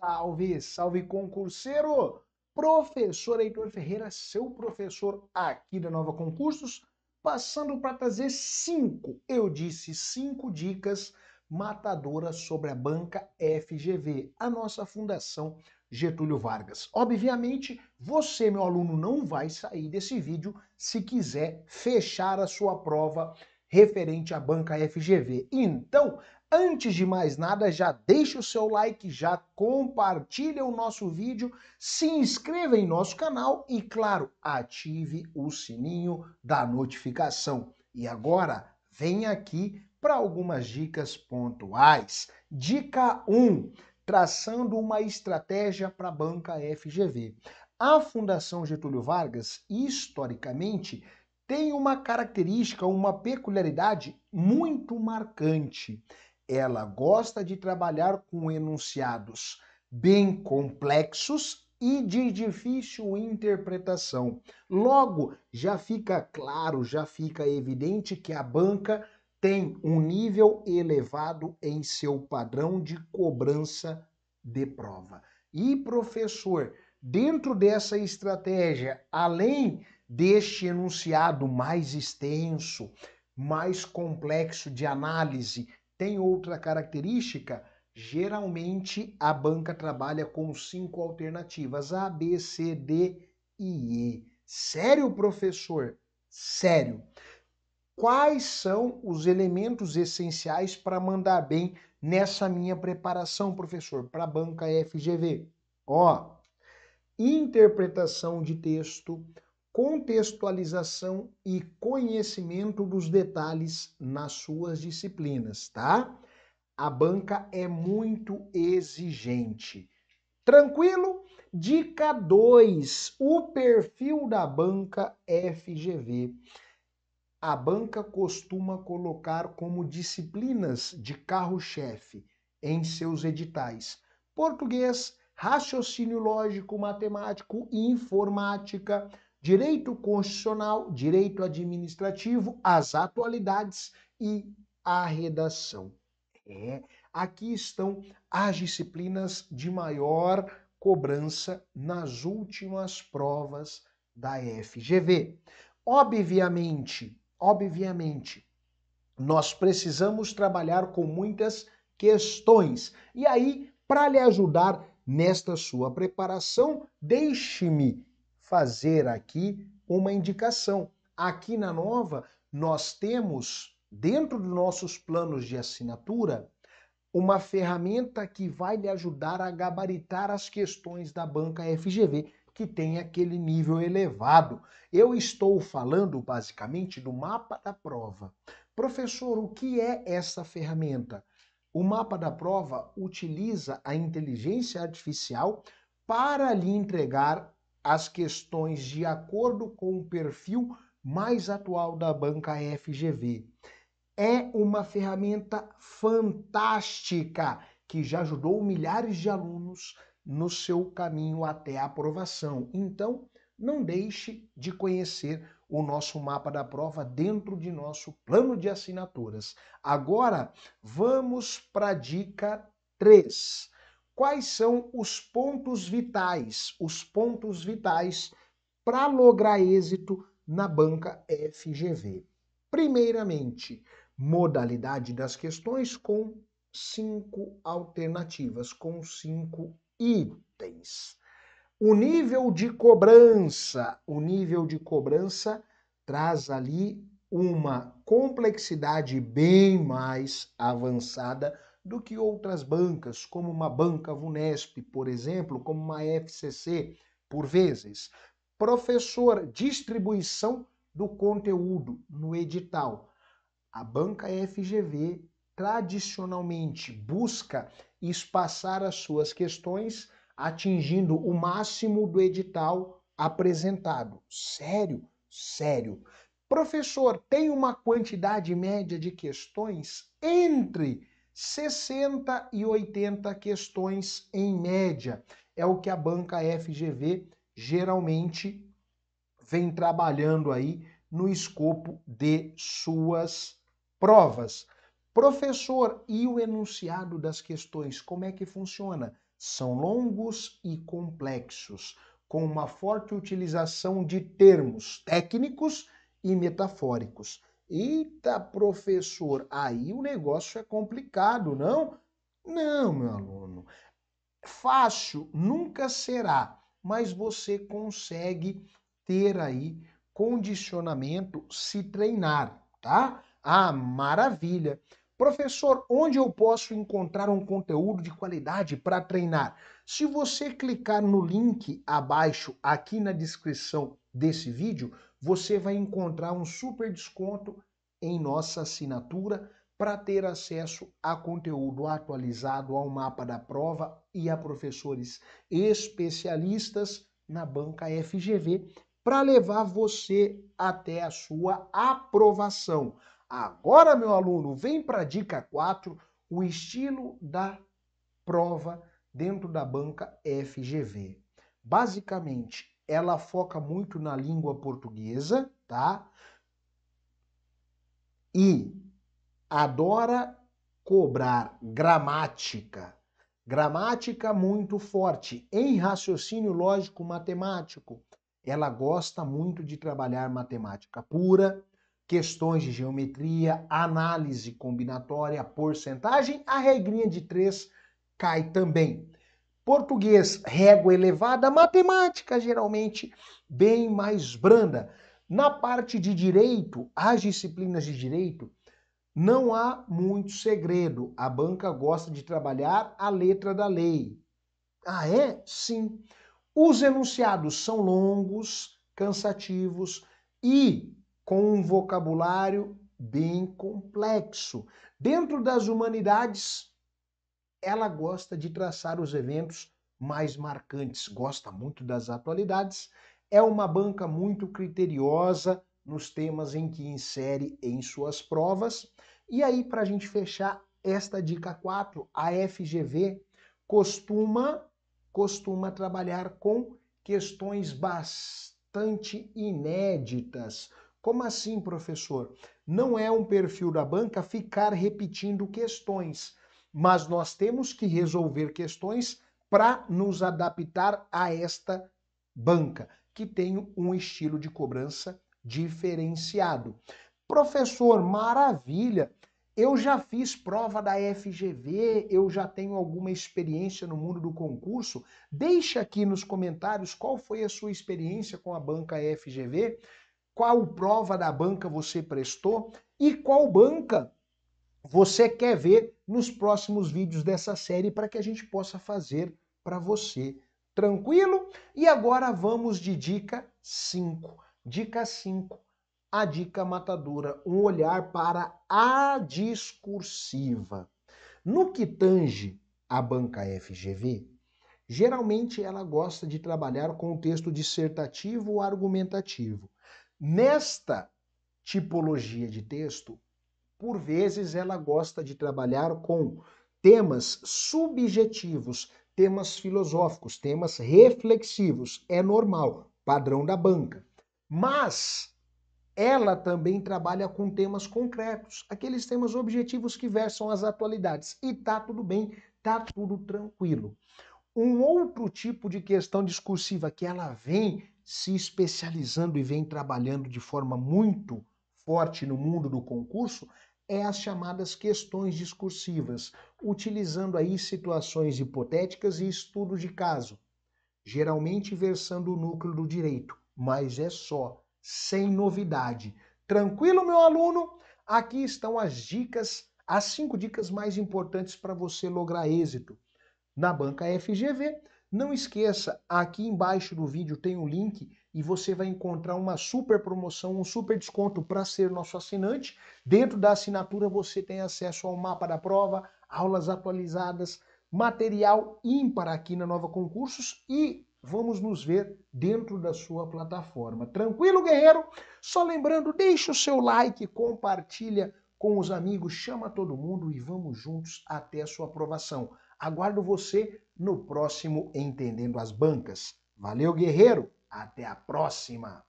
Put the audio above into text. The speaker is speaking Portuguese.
Salve, salve concurseiro! Professor Heitor Ferreira, seu professor aqui da Nova Concursos, passando para trazer cinco, eu disse cinco dicas matadoras sobre a banca FGV, a nossa fundação Getúlio Vargas. Obviamente, você, meu aluno, não vai sair desse vídeo se quiser fechar a sua prova referente à banca FGV. Então, Antes de mais nada, já deixa o seu like, já compartilha o nosso vídeo, se inscreva em nosso canal e, claro, ative o sininho da notificação. E agora, vem aqui para algumas dicas pontuais. Dica 1: traçando uma estratégia para a banca FGV. A Fundação Getúlio Vargas, historicamente, tem uma característica, uma peculiaridade muito marcante ela gosta de trabalhar com enunciados bem complexos e de difícil interpretação. Logo, já fica claro, já fica evidente que a banca tem um nível elevado em seu padrão de cobrança de prova. E, professor, dentro dessa estratégia, além deste enunciado mais extenso, mais complexo de análise, tem outra característica? Geralmente a banca trabalha com cinco alternativas: A, B, C, D e E. Sério, professor? Sério. Quais são os elementos essenciais para mandar bem nessa minha preparação, professor, para a banca FGV? Ó, interpretação de texto, contextualização e conhecimento dos detalhes nas suas disciplinas, tá? A banca é muito exigente. Tranquilo? Dica 2: o perfil da banca FGV. A banca costuma colocar como disciplinas de carro-chefe em seus editais português, raciocínio lógico, matemático, informática, direito constitucional, direito administrativo, as atualidades e a redação. É, aqui estão as disciplinas de maior cobrança nas últimas provas da FGV. Obviamente, obviamente, nós precisamos trabalhar com muitas questões. E aí, para lhe ajudar nesta sua preparação, deixe-me fazer aqui uma indicação. Aqui na Nova, nós temos, dentro dos nossos planos de assinatura, uma ferramenta que vai lhe ajudar a gabaritar as questões da banca FGV, que tem aquele nível elevado. Eu estou falando basicamente do mapa da prova. Professor, o que é essa ferramenta? O mapa da prova utiliza a inteligência artificial para lhe entregar as questões de acordo com o perfil mais atual da banca FGV. É uma ferramenta fantástica que já ajudou milhares de alunos no seu caminho até a aprovação. Então, não deixe de conhecer o nosso mapa da prova dentro de nosso plano de assinaturas. Agora, vamos para a dica 3 quais são os pontos vitais, os pontos vitais para lograr êxito na banca FGV. Primeiramente, modalidade das questões com cinco alternativas, com cinco itens. O nível de cobrança, o nível de cobrança traz ali uma complexidade bem mais avançada do que outras bancas, como uma banca Vunesp, por exemplo, como uma FCC, por vezes. Professor, distribuição do conteúdo no edital. A banca FGV tradicionalmente busca espaçar as suas questões atingindo o máximo do edital apresentado. Sério? Sério. Professor, tem uma quantidade média de questões entre 60 e 80 questões em média. É o que a banca FGV geralmente vem trabalhando aí no escopo de suas provas. Professor, e o enunciado das questões, como é que funciona? São longos e complexos, com uma forte utilização de termos técnicos e metafóricos. Eita, professor, aí o negócio é complicado, não? Não, meu aluno. Fácil nunca será, mas você consegue ter aí condicionamento se treinar, tá? Ah, maravilha. Professor, onde eu posso encontrar um conteúdo de qualidade para treinar? Se você clicar no link abaixo aqui na descrição desse vídeo, você vai encontrar um super desconto em nossa assinatura para ter acesso a conteúdo atualizado, ao mapa da prova e a professores especialistas na banca FGV para levar você até a sua aprovação. Agora, meu aluno, vem para a dica 4, o estilo da prova dentro da banca FGV. Basicamente, ela foca muito na língua portuguesa, tá? E adora cobrar gramática. Gramática muito forte, em raciocínio lógico matemático. Ela gosta muito de trabalhar matemática pura, questões de geometria, análise combinatória, porcentagem, a regrinha de três cai também. Português, régua elevada, matemática geralmente bem mais branda. Na parte de direito, as disciplinas de direito, não há muito segredo. A banca gosta de trabalhar a letra da lei. Ah, é? Sim. Os enunciados são longos, cansativos e com um vocabulário bem complexo. Dentro das humanidades, ela gosta de traçar os eventos mais marcantes, gosta muito das atualidades, é uma banca muito criteriosa nos temas em que insere em suas provas. E aí, para a gente fechar esta dica 4, a FGV costuma, costuma trabalhar com questões bastante inéditas. Como assim, professor? Não é um perfil da banca ficar repetindo questões mas nós temos que resolver questões para nos adaptar a esta banca, que tem um estilo de cobrança diferenciado. Professor, maravilha! Eu já fiz prova da FGV, eu já tenho alguma experiência no mundo do concurso. Deixa aqui nos comentários qual foi a sua experiência com a banca FGV, qual prova da banca você prestou e qual banca você quer ver nos próximos vídeos dessa série para que a gente possa fazer para você. Tranquilo? E agora vamos de dica 5. Dica 5, a dica matadora, um olhar para a discursiva. No que tange a banca FGV, geralmente ela gosta de trabalhar com o texto dissertativo ou argumentativo. Nesta tipologia de texto, por vezes ela gosta de trabalhar com temas subjetivos, temas filosóficos, temas reflexivos. É normal, padrão da banca. Mas ela também trabalha com temas concretos, aqueles temas objetivos que versam as atualidades. E tá tudo bem, tá tudo tranquilo. Um outro tipo de questão discursiva que ela vem se especializando e vem trabalhando de forma muito forte no mundo do concurso é as chamadas questões discursivas, utilizando aí situações hipotéticas e estudos de caso, geralmente versando o núcleo do direito, mas é só, sem novidade. Tranquilo, meu aluno? Aqui estão as dicas, as cinco dicas mais importantes para você lograr êxito na banca FGV não esqueça, aqui embaixo do vídeo tem um link e você vai encontrar uma super promoção, um super desconto para ser nosso assinante. Dentro da assinatura você tem acesso ao mapa da prova, aulas atualizadas, material ímpar aqui na Nova Concursos e vamos nos ver dentro da sua plataforma. Tranquilo, guerreiro? Só lembrando, deixa o seu like, compartilha com os amigos, chama todo mundo e vamos juntos até a sua aprovação. Aguardo você no próximo Entendendo as Bancas. Valeu, guerreiro! Até a próxima!